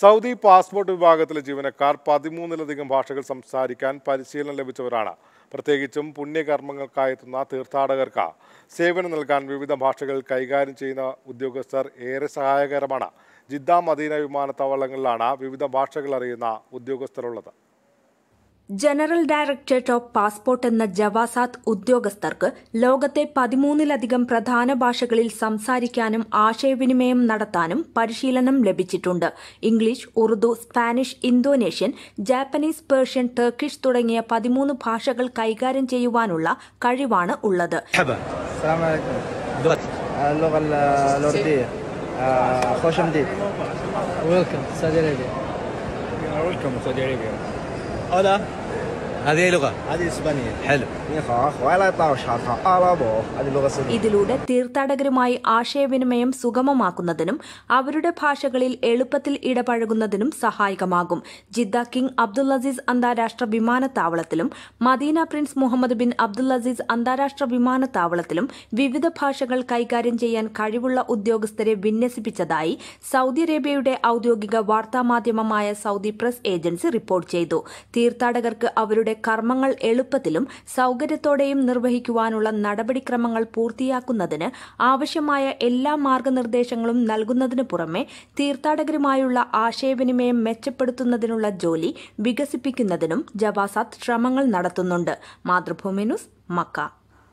Saudi passport വിഭാഗത്തിലെ ജീവനക്കാർ പതിമൂന്നിലധികം ഭാഷകൾ സംസാരിക്കാൻ പരിശീലനം ലഭിച്ചവരാണ് പ്രത്യേകിച്ചും എത്തുന്ന തീർത്ഥാടകർക്ക് സേവനം നൽകാൻ വിവിധ ഭാഷകൾ കൈകാര്യം ചെയ്യുന്ന ഉദ്യോഗസ്ഥർ ഏറെ സഹായകരമാണ് ജിദ്ദ മദീന വിമാനത്താവളങ്ങളിലാണ് വിവിധ ഭാഷകൾ അറിയുന്ന ഉദ്യോഗസ്ഥരുള്ളത് ജനറൽ ഡയറക്ടറേറ്റ് ഓഫ് പാസ്പോർട്ട് എന്ന ജവാസാത്ത് ഉദ്യോഗസ്ഥർക്ക് ലോകത്തെ പതിമൂന്നിലധികം പ്രധാന ഭാഷകളിൽ സംസാരിക്കാനും ആശയവിനിമയം നടത്താനും പരിശീലനം ലഭിച്ചിട്ടുണ്ട് English Urdu Spanish Indonesian Japanese Persian Turkish തുടങ്ങിയ പതിമൂന്ന് ഭാഷകൾ കൈകാര്യം ചെയ്യുവാനുള്ള കഴിവാണ് ഉള്ളത് Welcome, Saudi Arabia. You are welcome, Saudi Arabia. Hola. ഇതിലൂടെ തീർത്ഥാടകരുമായി ആശയവിനിമയം സുഗമമാക്കുന്നതിനും അവരുടെ ഭാഷകളിൽ എളുപ്പത്തിൽ ഇടപഴകുന്നതിനും സഹായകമാകും ജിദ്ദ കിങ് അബ്ദുൽ അസീസ് അന്താരാഷ്ട്ര വിമാനത്താവളത്തിലും Medina Prince Muhammad bin Abdul Aziz അന്താരാഷ്ട്ര വിമാനത്താവളത്തിലും വിവിധ ഭാഷകൾ കൈകാര്യം ചെയ്യാൻ കഴിവുള്ള ഉദ്യോഗസ്ഥരെ വിന്യസിപ്പിച്ചതായി സൗദി അറേബ്യയുടെ ഔദ്യോഗിക വാർത്താമാധ്യമമായ സൗദി പ്രസ് ഏജൻസി റിപ്പോർട്ട് ചെയ്തു തീർത്ഥാടകർക്ക് അവരുടെ കർമ്മങ്ങൾ എളുപ്പത്തിലും സൌകര്യത്തോടെയും നിർവഹിക്കുവാനുള്ള നടപടിക്രമങ്ങൾ പൂർത്തിയാക്കുന്നതിന് ആവശ്യമായ എല്ലാ മാർഗനിർദ്ദേശങ്ങളും നൽകുന്നതിന് പുറമെ തീർത്ഥാടകരുമായുള്ള ആശയവിനിമയം മെച്ചപ്പെടുത്തുന്നതിനുള്ള ജോലി വികസിപ്പിക്കുന്നതിനും ജവാസാത്ത് ശ്രമങ്ങൾ നടത്തുന്നുണ്ട് മാതൃഭൂമി ന്യൂസ് മക്ക